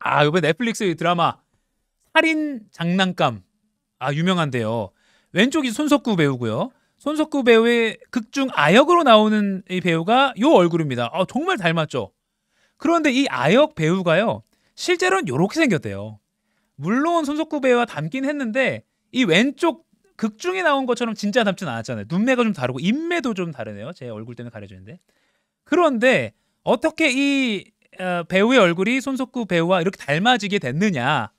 아요번에 넷플릭스 드라마 살인 장난감 아 유명한데요. 왼쪽이 손석구 배우고요. 손석구 배우의 극중 아역으로 나오는 이 배우가 요 얼굴입니다. 아, 정말 닮았죠. 그런데 이 아역 배우가요. 실제로는 요렇게 생겼대요. 물론 손석구 배우와 닮긴 했는데 이 왼쪽 극중에 나온 것처럼 진짜 닮진 않았잖아요. 눈매가 좀 다르고 인매도 좀 다르네요. 제 얼굴 때문에 가려져 있는데. 그런데 어떻게 이 어, 배우의 얼굴이 손석구 배우와 이렇게 닮아지게 됐느냐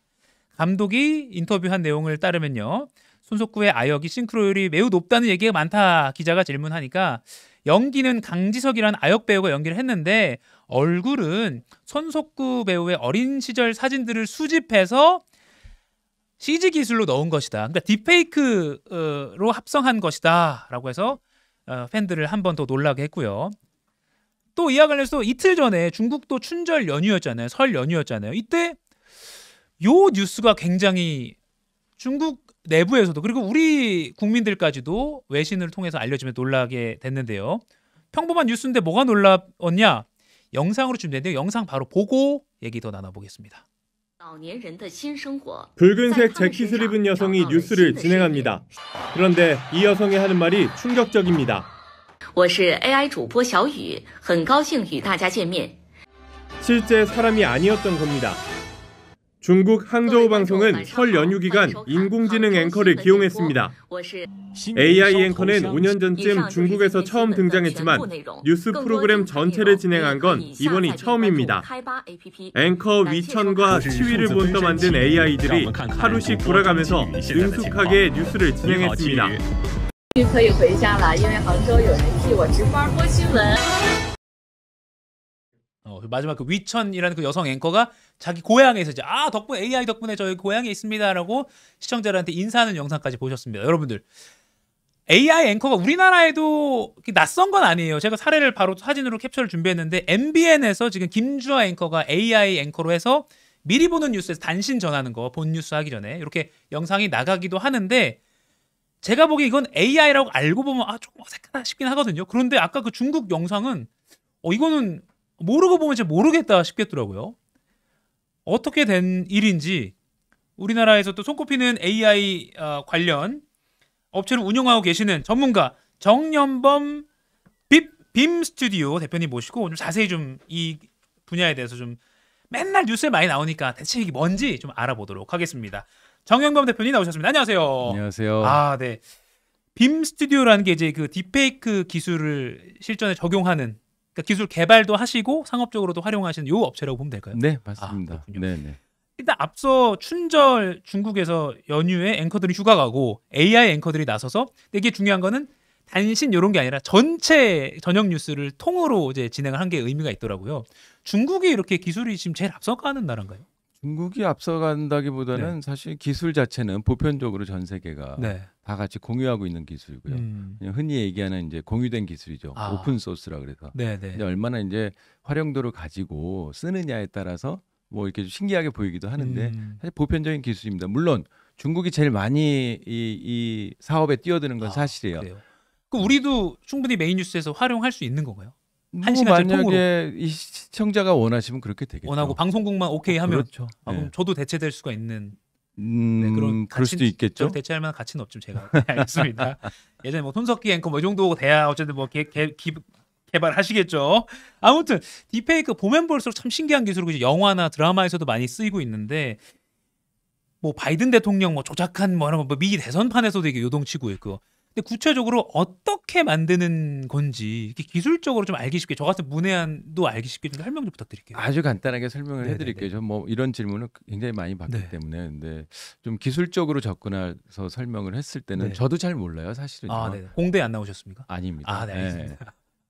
감독이 인터뷰한 내용을 따르면요 손석구의 아역이 싱크로율이 매우 높다는 얘기가 많다 기자가 질문하니까 연기는 강지석이란 아역 배우가 연기를 했는데 얼굴은 손석구 배우의 어린 시절 사진들을 수집해서 CG 기술로 넣은 것이다. 그러니까 딥페이크로 합성한 것이다라고 해서 어, 팬들을 한 번 더 놀라게 했고요. 또 이와 관련해서 이틀 전에 중국도 춘절 연휴였잖아요. 설 연휴였잖아요. 이때 요 뉴스가 굉장히 중국 내부에서도 그리고 우리 국민들까지도 외신을 통해서 알려지면 놀라게 됐는데요. 평범한 뉴스인데 뭐가 놀랐냐? 영상으로 준비했는데 영상 바로 보고 얘기 더 나눠보겠습니다. 붉은색 재킷을 입은 여성이 뉴스를 진행합니다. 그런데 이 여성이 하는 말이 충격적입니다. 我是 AI 主播小雨，很高兴与大家见面。 실제 사람이 아니었던 겁니다. 중국 항저우 방송은 설 연휴 기간 인공지능 앵커를 기용했습니다. AI 앵커는 5년 전쯤 중국에서 처음 등장했지만 뉴스 프로그램 전체를 진행한 건 이번이 처음입니다. 앵커 위천과 치위를 본떠 만든 AI들이 하루씩 돌아가면서 능숙하게 뉴스를 진행했습니다. 终于可以回家了，因为杭州有人替我值班播新闻。 어, 그 마지막 그 위천이라는 그 여성 앵커가 자기 고향에서 이제 아 덕분에 AI 덕분에 저희 고향에 있습니다라고 시청자들한테 인사하는 영상까지 보셨습니다. 여러분들 AI 앵커가 우리나라에도 낯선 건 아니에요. 제가 사례를 바로 사진으로 캡처를 준비했는데 MBN에서 지금 김주아 앵커가 AI 앵커로 해서 미리 보는 뉴스에서 단신 전하는 거 본 뉴스 하기 전에 이렇게 영상이 나가기도 하는데 제가 보기에 이건 AI라고 알고 보면 아 조금 어색하다 싶긴 하거든요. 그런데 아까 그 중국 영상은 어 이거는 모르고 보면 진짜 모르겠다 싶겠더라고요. 어떻게 된 일인지 우리나라에서 또 손꼽히는 AI 어, 관련 업체를 운영하고 계시는 전문가 정연범 빔 스튜디오 대표님 모시고 좀 자세히 좀 이 분야에 대해서 좀 맨날 뉴스에 많이 나오니까 대체 이게 뭔지 좀 알아보도록 하겠습니다. 정영범 대표님 나오셨습니다. 안녕하세요. 안녕하세요. 아 네. 빔 스튜디오라는 게 이제 그 딥페이크 기술을 실전에 적용하는 그러니까 기술 개발도 하시고 상업적으로도 활용하시는 요 업체라고 보면 될까요? 네 맞습니다. 아, 네네. 네. 일단 앞서 춘절 중국에서 연휴에 앵커들이 휴가 가고 AI 앵커들이 나서서 근 이게 중요한 거는 단신 이런 게 아니라 전체 저녁 뉴스를 통으로 이제 진행을 한 게 의미가 있더라고요. 중국이 이렇게 기술이 지금 제일 앞서가는 나라인가요? 중국이 앞서간다기보다는 네. 사실 기술 자체는 보편적으로 전 세계가 네. 다 같이 공유하고 있는 기술이고요. 음. 흔히 얘기하는 이제 공유된 기술이죠. 아. 오픈 소스라 그래서. 네네. 네. 근데 얼마나 이제 활용도를 가지고 쓰느냐에 따라서 뭐 이렇게 좀 신기하게 보이기도 하는데 음. 사실 보편적인 기술입니다. 물론 중국이 제일 많이 이, 이 사업에 뛰어드는 건 아, 사실이에요. 그래요. 그 우리도 충분히 메인 뉴스에서 활용할 수 있는 건가요? 한 뭐 시간 만약에 이 시청자가 원하시면 그렇게 되겠죠. 원하고 방송국만 오케이 하면 그렇죠. 아, 그럼 네. 저도 대체될 수가 있는 음, 네, 그런 그럴 수도 있겠죠. 대체할 만한 가치는 없지 제가 네, 알겠습니다. 예전에 뭐 손석희 앵커 뭐 이 정도 돼야 어쨌든 뭐 개, 개, 기, 개발하시겠죠. 아무튼 딥페이크 보면 볼수록 참 신기한 기술이고 영화나 드라마에서도 많이 쓰이고 있는데 뭐 바이든 대통령 뭐 조작한 뭐 이런 뭐미 대선판에서도 이게 요동치고 있고 근데 구체적으로 어떻게 만드는 건지 이렇게 기술적으로 좀 알기 쉽게 저 같은 문외한도 알기 쉽게 좀 설명 좀 부탁드릴게요. 아주 간단하게 설명을 네네네. 해드릴게요. 뭐 이런 질문을 굉장히 많이 받기 네. 때문에 근데 좀 기술적으로 접근해서 설명을 했을 때는 네. 저도 잘 몰라요 사실은. 아, 네. 공대 안 나오셨습니까? 아닙니다. 아, 네, 네.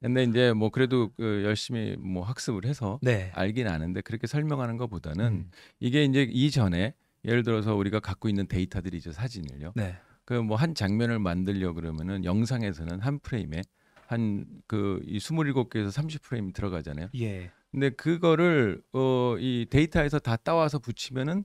근데 이제 뭐 그래도 그 열심히 뭐 학습을 해서 네. 알긴 아는데 그렇게 설명하는 것보다는 음. 이게 이제 이전에 예를 들어서 우리가 갖고 있는 데이터들이 죠 사진을요. 네. 그뭐한 장면을 만들려 그러면은 영상에서는 한 프레임에 한 그이 27개에서 30프레임 들어가잖아요. 예. 근데 그거를 어 이 데이터에서 다 따와서 붙이면은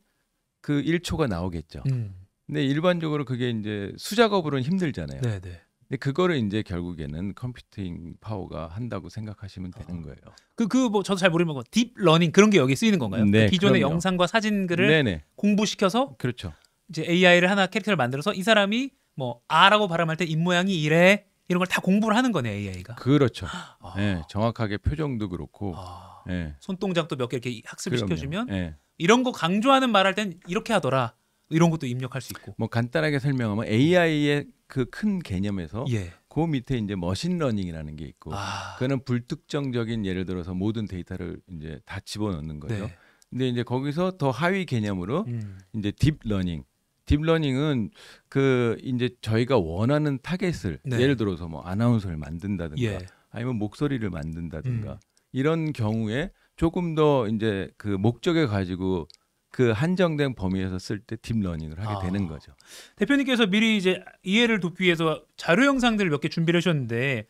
그 1초가 나오겠죠. 음. 근데 일반적으로 그게 이제 수작업으로는 힘들잖아요. 네네. 네. 근데 그거를 이제 결국에는 컴퓨팅 파워가 한다고 생각하시면 되는 아. 거예요. 그 그 뭐 저도 잘 모르는 거 뭐 딥러닝 그런 게 여기 쓰이는 건가요? 네, 그 기존의 그럼요. 영상과 사진들을 네네. 네. 공부시켜서 그렇죠. 이제 AI를 하나 캐릭터를 만들어서 이 사람이 뭐 아라고 발음할 때 입 모양이 이래 이런 걸 다 공부를 하는 거네 AI가. 그렇죠. 아. 네, 정확하게 표정도 그렇고. 아. 네. 손동작도 몇 개 이렇게 학습을 그럼요. 시켜주면 네. 이런 거 강조하는 말할 땐 이렇게 하더라. 이런 것도 입력할 수 있고. 뭐 간단하게 설명하면 AI의 그 큰 개념에서 예. 그 밑에 이제 머신러닝이라는 게 있고 아. 그거는 불특정적인 예를 들어서 모든 데이터를 이제 다 집어넣는 거죠. 네. 근데 이제 거기서 더 하위 개념으로 음. 이제 딥러닝 딥러닝은 그 이제 저희가 원하는 타겟을 네. 예를 들어서 뭐 아나운서를 만든다든가 예. 아니면 목소리를 만든다든가 음. 이런 경우에 조금 더 이제 그목적에 가지고 그 한정된 범위에서 쓸 때 딥러닝을 하게 아. 되는 거죠. 대표님께서 미리 이제 이해를 돕기 위해서 자료 영상들을 몇 개 준비를 하셨는데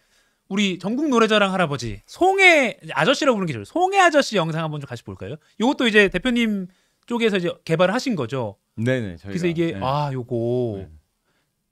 우리 전국 노래자랑 할아버지 송해 아저씨라고 부르는 게 좋아요. 송해 아저씨 영상 한번 좀 같이 볼까요? 이것도 이제 대표님 쪽에서 이제 개발하신 거죠. 네네. 저희가, 그래서 이게 네. 아 요거 네.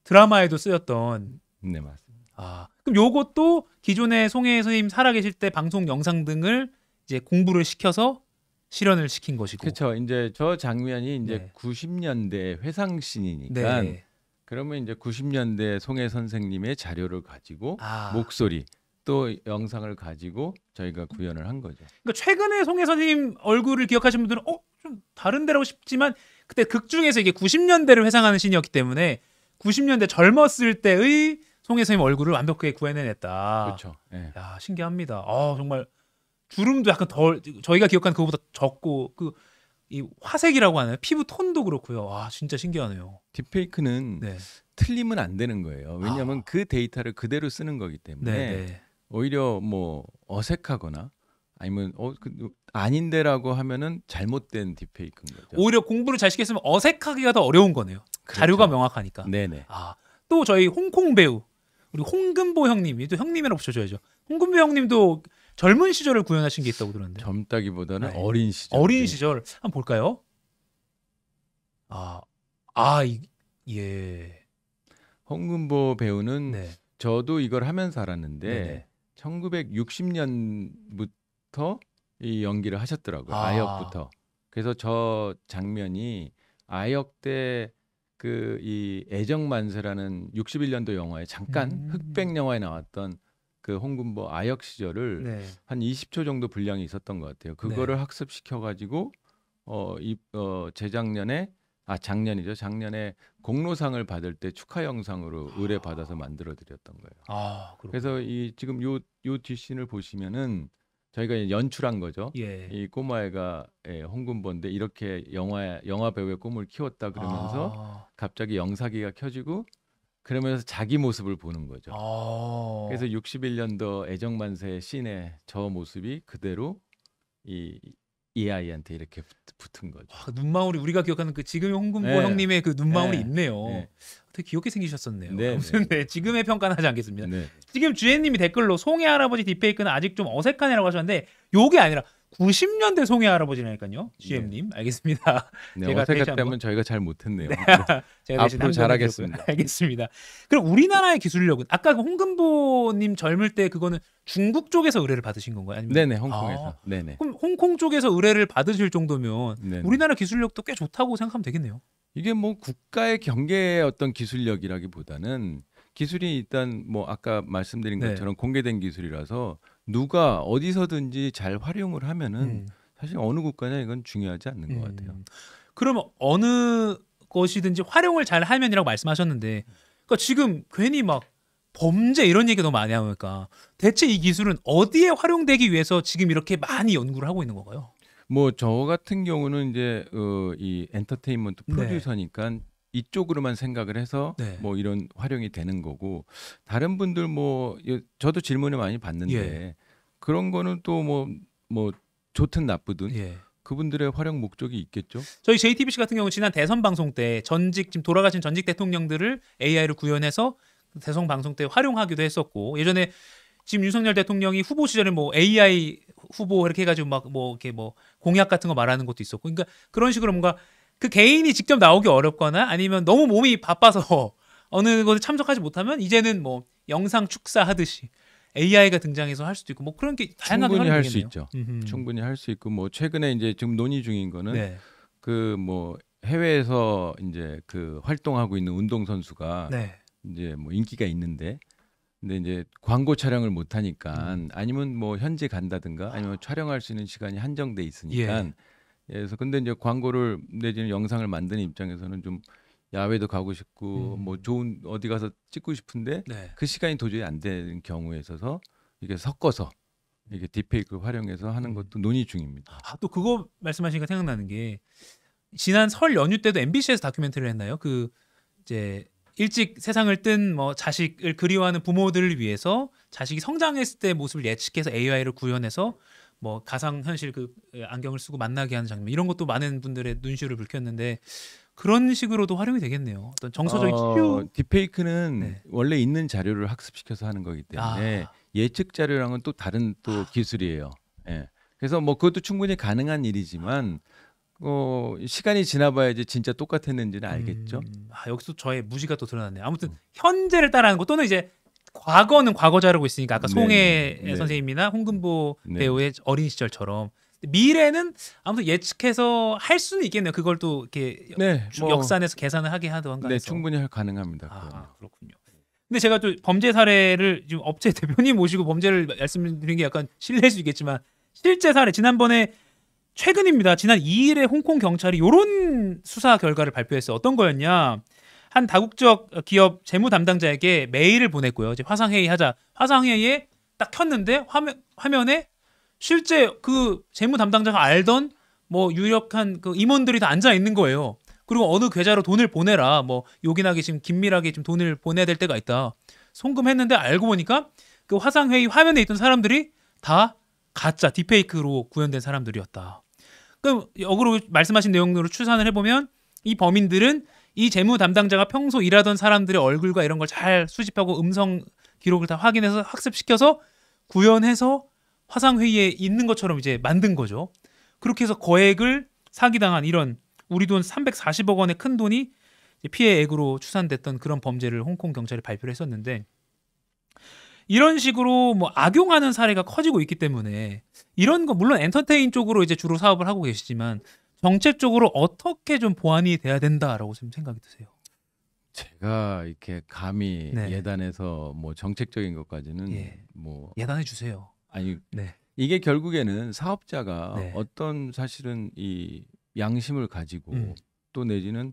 드라마에도 쓰였던. 네 맞습니다. 아 그럼 요것도 기존에 송혜 선생님 살아계실 때 방송 영상 등을 이제 공부를 시켜서 실현을 시킨 것이고. 그렇죠. 이제 저 장면이 이제 네. 90년대 회상신이니까. 네. 그러면 이제 90년대 송혜 선생님의 자료를 가지고 아. 목소리 또 영상을 가지고 저희가 구현을 한 거죠. 그러니까 최근에 송혜 선생님 얼굴을 기억하시는 분들은 어 좀 다른 데라고 싶지만 그때 극 중에서 이게 90년대를 회상하는 신이었기 때문에 90년대 젊었을 때의 송혜성님 얼굴을 완벽하게 구해내냈다. 그렇죠. 네. 야 신기합니다. 아 정말 주름도 약간 덜 저희가 기억하는 그거보다 적고 그 이 화색이라고 하는 피부 톤도 그렇고요. 아 진짜 신기하네요. 딥페이크는 네. 틀리면 안 되는 거예요. 아. 왜냐하면 아. 그 데이터를 그대로 쓰는 거기 때문에 네네. 네. 오히려 뭐 어색하거나 아니면 어 그, 아닌데라고 하면은 잘못된 딥페이크인 거죠. 오히려 공부를 잘 시켰으면 어색하기가 더 어려운 거네요. 그렇죠. 자료가 명확하니까. 네네. 아 또 저희 홍콩 배우 우리 홍금보 형님이 또 형님이라고 붙여줘야죠. 홍금보 형님도 젊은 시절을 구현하신 게 있다고 들었는데. 젊다기보다는 네. 어린 시절. 어린 네. 시절 한번 볼까요? 아, 아, 이, 예. 홍금보 배우는 네. 저도 이걸 하면서 알았는데 네네. 1960년부터 때부터 이 연기를 하셨더라고요. 아. 아역부터. 그래서 저 장면이 아역 때 그 이 애정만세라는 61년도 영화에 잠깐 음. 흑백 영화에 나왔던 그 홍군보 아역 시절을 네. 한 20초 정도 분량이 있었던 것 같아요. 그거를 네. 학습시켜 가지고 어, 이, 어, 재작년에 아 작년이죠. 작년에 공로상을 받을 때 축하 영상으로 의뢰 받아서 아. 만들어 드렸던 거예요. 아, 그래서 이 지금 요요 뒷신을 보시면은 저희가 연출한 거죠. 예. 이 꼬마애가 예, 홍군본데 이렇게 영화 영화 배우의 꿈을 키웠다 그러면서 아. 갑자기 영사기가 켜지고 그러면서 자기 모습을 보는 거죠. 아. 그래서 61년도 애정만세 씬의 저 모습이 그대로 이 이아이한테 이렇게 붙, 은 거죠. 와, 아, 눈망울이 우리가 기억하는 그 지금의 홍금보 네. 형님의 그 눈망울이 네. 있네요. 네. 되게 귀엽게 생기셨었네요. 네, 네. 무슨 네. 지금의 평가는 하지 않겠습니다. 네. 지금 주혜님이 댓글로 송해 할아버지 딥페이크는 아직 좀 어색하네라고 하셨는데 요게 아니라 90년대 송해 할아버지라니까요. GM님 네. 알겠습니다. 네, 제가 어색 때문에 저희가 잘 못했네요. 네. 네. 제가 앞으로 잘하겠습니다. 알겠습니다. 그럼 우리나라의 기술력은 아까 그 홍금보님 젊을 때 그거는 중국 쪽에서 의뢰를 받으신 건가요? 아니면... 네네 홍콩에서. 아, 네네. 그럼 홍콩 쪽에서 의뢰를 받으실 정도면 네네. 우리나라 기술력도 꽤 좋다고 생각하면 되겠네요. 이게 뭐 국가의 경계의 어떤 기술력이라기보다는 기술이 일단 뭐 아까 말씀드린 네. 것처럼 네. 공개된 기술이라서 누가 어디서든지 잘 활용을 하면은 음. 사실 어느 국가냐 이건 중요하지 않는 음. 것 같아요. 음. 그럼 어느 것이든지 활용을 잘 하면이라고 말씀하셨는데, 그러니까 지금 괜히 막 범죄 이런 얘기 너 많이 하니까 대체 이 기술은 어디에 활용되기 위해서 지금 이렇게 많이 연구를 하고 있는 건가요? 뭐 저 같은 경우는 이제 어, 이 엔터테인먼트 네. 프로듀서니까 네. 이쪽으로만 생각을 해서 네. 뭐 이런 활용이 되는 거고 다른 분들 뭐 저도 질문을 많이 받는데 예. 그런 거는 또 뭐뭐 뭐 좋든 나쁘든 예. 그분들의 활용 목적이 있겠죠. 저희 JTBC 같은 경우 지난 대선 방송 때 전직 지금 돌아가신 전직 대통령들을 AI를 구현해서 대선 방송 때 활용하기도 했었고 예전에 지금 윤석열 대통령이 후보 시절에 뭐 AI 후보 이렇게 해가지고 막 뭐 이렇게 뭐 공약 같은 거 말하는 것도 있었고 그러니까 그런 식으로 뭔가 그 개인이 직접 나오기 어렵거나 아니면 너무 몸이 바빠서 어느 것에 참석하지 못하면 이제는 뭐 영상 축사 하듯이 AI가 등장해서 할 수도 있고 뭐 그런 게 다양하게 충분히 할수 있죠. 음흠. 충분히 할 수 있고 뭐 최근에 이제 지금 논의 중인 거는 네. 그뭐 해외에서 이제 그 활동하고 있는 운동 선수가 네. 이제 뭐 인기가 있는데 근데 이제 광고 촬영을 못 하니까 음. 아니면 뭐 현지 간다든가 아니면 아. 촬영할 수 있는 시간이 한정돼 있으니까 예. 예, 그래서 근데 이제 광고를 내지는 영상을 만드는 입장에서는 좀 야외도 가고 싶고 음. 뭐 좋은 어디 가서 찍고 싶은데 네. 그 시간이 도저히 안 되는 경우에 있어서 이게 섞어서 이게 딥페이크 활용해서 하는 음. 것도 논의 중입니다. 아, 또 그거 말씀하시니까 생각나는 게 지난 설 연휴 때도 MBC에서 다큐멘터리를 했나요? 그 이제 일찍 세상을 뜬 뭐 자식을 그리워하는 부모들을 위해서 자식이 성장했을 때 모습을 예측해서 AI를 구현해서 뭐 가상 현실 그 예, 안경을 쓰고 만나게 하는 장면 이런 것도 많은 분들의 눈시울을 불켰는데 그런 식으로도 활용이 되겠네요. 어떤 정서적인 어, 치료 딥페이크는 네. 원래 있는 자료를 학습시켜서 하는 거기 때문에 아. 예측 자료랑은 또 다른 또 아. 기술이에요. 예. 그래서 뭐 그것도 충분히 가능한 일이지만 어, 시간이 지나봐야지 진짜 똑같았는지는 알겠죠. 음, 아, 여기서 저의 무지가 또 드러났네요. 아무튼 음. 현재를 따라하는 것 또는 이제 과거는 과거 자르고 있으니까 아까 네, 송혜 네. 선생님이나 홍금보 네. 배우의 어린 시절처럼 미래는 아무튼 예측해서 할 수는 있겠네요. 그걸 또 이렇게 네, 뭐, 역산해서 계산을 하게 하던가. 네, 충분히 가능합니다. 아, 그렇군요. 근데 제가 또 범죄 사례를 지금 업체 대표님 모시고 범죄를 말씀드린 게 약간 실례일 수 있겠지만 실제 사례 지난번에 최근입니다. 지난 2일에 홍콩 경찰이 이런 수사 결과를 발표했어요. 어떤 거였냐? 한 다국적 기업 재무 담당자에게 메일을 보냈고요. 이제 화상회의 하자. 화상회의에 딱 켰는데 화면, 화면에 실제 그 재무 담당자가 알던 뭐 유력한 그 임원들이 다 앉아 있는 거예요. 그리고 어느 계좌로 돈을 보내라. 뭐 요긴하게 지금 긴밀하게 지금 돈을 보내야 될 때가 있다. 송금했는데 알고 보니까 그 화상회의 화면에 있던 사람들이 다 가짜 디페이크로 구현된 사람들이었다. 그럼 역으로 말씀하신 내용으로 추산을 해보면 이 범인들은 이 재무 담당자가 평소 일하던 사람들의 얼굴과 이런 걸 잘 수집하고 음성 기록을 다 확인해서 학습시켜서 구현해서 화상 회의에 있는 것처럼 이제 만든 거죠. 그렇게 해서 거액을 사기당한 이런 우리 돈 340억 원의 큰 돈이 피해액으로 추산됐던 그런 범죄를 홍콩 경찰이 발표를 했었는데 이런 식으로 뭐 악용하는 사례가 커지고 있기 때문에 이런 거 물론 엔터테인 쪽으로 이제 주로 사업을 하고 계시지만 정책적으로 어떻게 좀 보완이 돼야 된다라고 좀 생각이 드세요. 제가 이렇게 감히 네. 예단해서 뭐 정책적인 것까지는 예. 뭐 예단해 주세요. 아니 네. 이게 결국에는 사업자가 네. 어떤 사실은 이 양심을 가지고 음. 또 내지는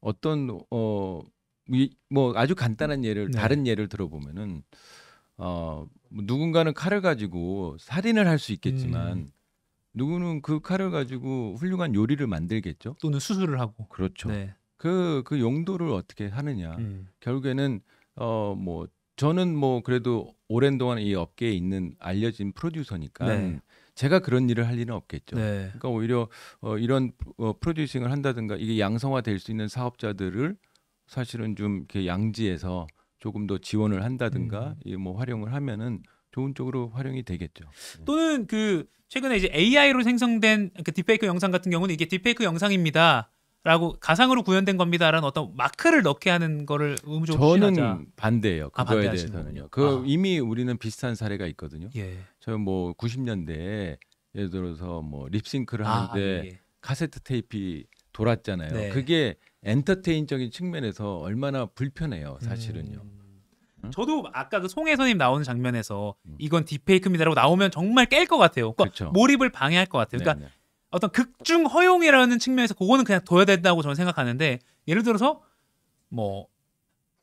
어떤 어 뭐 아주 간단한 예를 네. 다른 예를 들어보면은 어 누군가는 칼을 가지고 살인을 할 수 있겠지만 음. 누구는 그 칼을 가지고 훌륭한 요리를 만들겠죠. 또는 수술을 하고. 그렇죠. 네. 그, 그 용도를 어떻게 하느냐. 음. 결국에는, 어, 뭐, 저는 뭐 그래도 오랜 동안 이 업계에 있는 알려진 프로듀서니까 네. 제가 그런 일을 할 일은 없겠죠. 네. 그러니까 오히려 어, 이런 어, 프로듀싱을 한다든가 이게 양성화될 수 있는 사업자들을 사실은 좀 이렇게 양지에서 조금 더 지원을 한다든가 음. 이뭐 활용을 하면은 좋은 쪽으로 활용이 되겠죠. 네. 또는 그 최근에 이제 AI로 생성된 그 딥페이크 영상 같은 경우는 이게 딥페이크 영상입니다. 라고 가상으로 구현된 겁니다라는 어떤 마크를 넣게 하는 거를 의무적으로 저는 하자. 반대예요. 아, 그거에 아, 대해서는요. 그 아. 이미 우리는 비슷한 사례가 있거든요. 예. 저뭐 90년대에 예를 들어서 뭐 립싱크를 아, 하는데 아, 예. 카세트 테이프 돌았잖아요. 네. 그게 엔터테인적인 측면에서 얼마나 불편해요, 사실은요. 음. 저도 아까 그 송혜선님 나오는 장면에서 이건 딥페이크입니다라고 나오면 정말 깰 것 같아요. 그러니까 그렇죠. 몰입을 방해할 것 같아요. 그러니까 네네. 네. 어떤 극중 허용이라는 측면에서 그거는 그냥 둬야 된다고 저는 생각하는데 예를 들어서 뭐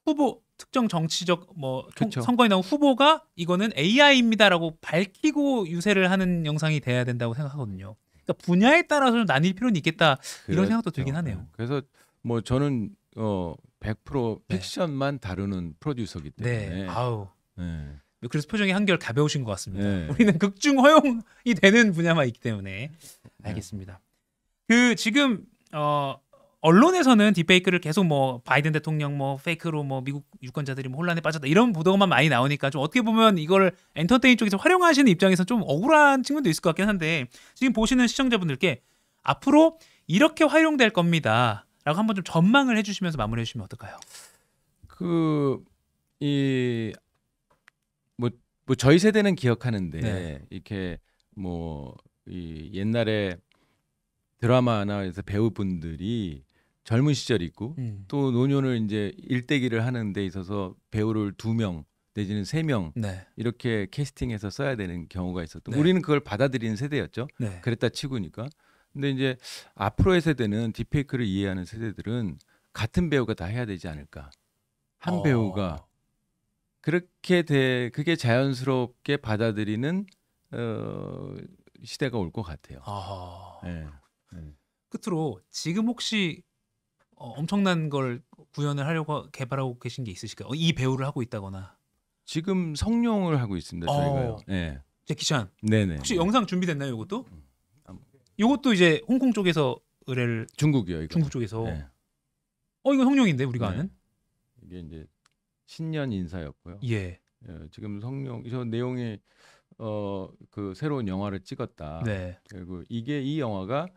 후보 특정 정치적 뭐 그렇죠. 선거에 나온 후보가 이거는 AI입니다라고 밝히고 유세를 하는 영상이 돼야 된다고 생각하거든요. 그러니까 분야에 따라서 좀 나뉠 필요는 있겠다 이런 그렇죠. 생각도 들긴 하네요. 그래서 뭐 저는 어100% 픽션만 다루는 프로듀서기 네. 때문에. 네. 아우. 네. 그래서 표정이 한결 가벼우신 것 같습니다. 네. 우리는 극중 허용이 되는 분야만 있기 때문에 네. 알겠습니다. 그 지금 어 언론에서는 딥페이크를 계속 뭐 바이든 대통령 뭐 페이크로 뭐 미국 유권자들이 뭐 혼란에 빠졌다 이런 보도만 많이 나오니까 좀 어떻게 보면 이걸 엔터테인 쪽에서 활용하시는 입장에서 좀 억울한 측면도 있을 것 같긴 한데 지금 보시는 시청자분들께 앞으로 이렇게 활용될 겁니다. 라고 한번 좀 전망을 해주시면서 마무리해 주시면 어떨까요? 그 이뭐뭐 뭐 저희 세대는 기억하는데 네. 이렇게 뭐이 옛날에 드라마나 에서 배우분들이 젊은 시절 있고 음. 또 노년을 이제 일대기를 하는 데 있어서 배우를 두 명 내지는 세명 네. 이렇게 캐스팅해서 써야 되는 경우가 있었던 네. 우리는 그걸 받아들이는 세대였죠. 네. 그랬다 치고니까 근데 이제 앞으로의 세대는 딥페이크를 이해하는 세대들은 같은 배우가 다 해야 되지 않을까. 한 어. 배우가 그렇게 돼 그게 자연스럽게 받아들이는 어, 시대가 올 것 같아요. 아. 네. 끝으로 지금 혹시 어, 엄청난 걸 구현을 하려고 개발하고 계신 게 있으실까요? 어, 이 배우를 하고 있다거나. 지금 성룡을 하고 있습니다. 어. 저희가요. 어. 예. 네. 제키찬. 네네. 혹시 영상 준비됐나요, 이것도? 음. 이것도 이제 홍콩 쪽에서 의뢰를 중국이요. 이거 중국 쪽에서 네. 어 이거 성룡인데 우리가 네. 아는 이게 이제 신년 인사였고요. 예. 예 지금 성룡 저 내용이 어그 새로운 영화를 찍었다. 네. 그리고 이게 이 영화가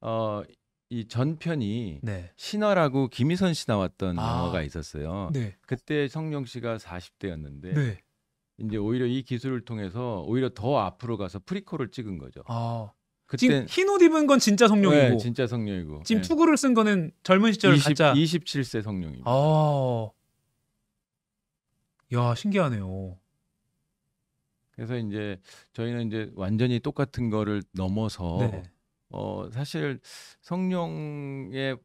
어이 전편이 네. 신화라고 김희선 씨 나왔던 아. 영화가 있었어요. 네. 그때 성룡 씨가 40대였는데 네. 이제 오히려 이 기술을 통해서 오히려 더 앞으로 가서 프리코를 찍은 거죠. 아. 지금 흰옷 입은 건 진짜 성룡이고 네, 진짜 성룡이고 지금 네. 투구를 쓴 거는 젊은 시절 20, 가짜 27세 성룡입니다. 아, 야 신기하네요. 그래서 이제 저희는 이제 완전히 똑같은 거를 넘어서 네. 어 사실 성룡의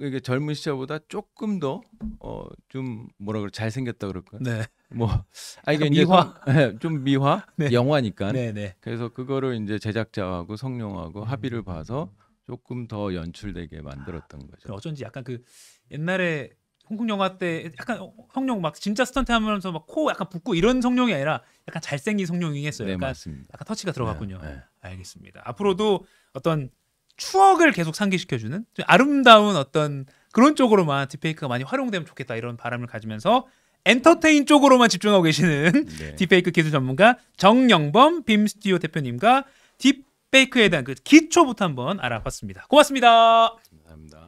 이게 젊은 시절보다 조금 더어좀 뭐라 그래 잘생겼다 그럴까? 네. 뭐아 아, 이게 미화 좀 네, 미화 네. 영화니까 네네. 네. 그래서 그거를 이제 제작자하고 성룡하고 음. 합의를 봐서 조금 더 연출되게 만들었던 아, 거죠. 그 어쩐지 약간 그 옛날에 홍콩 영화 때 약간 성룡 막 진짜 스턴트 하면서 막 코 약간 붓고 이런 성룡이 아니라 약간 잘생긴 성룡이겠어요. 네, 약간, 맞습니다. 약간 터치가 네, 들어갔군요. 네, 네. 알겠습니다. 앞으로도 어떤 추억을 계속 상기시켜주는 좀 아름다운 어떤 그런 쪽으로만 딥페이크가 많이 활용되면 좋겠다 이런 바람을 가지면서 엔터테인 쪽으로만 집중하고 계시는 네. 딥페이크 기술 전문가 정영범 빔스튜디오 대표님과 딥페이크에 대한 그 기초부터 한번 알아봤습니다. 고맙습니다. 감사합니다.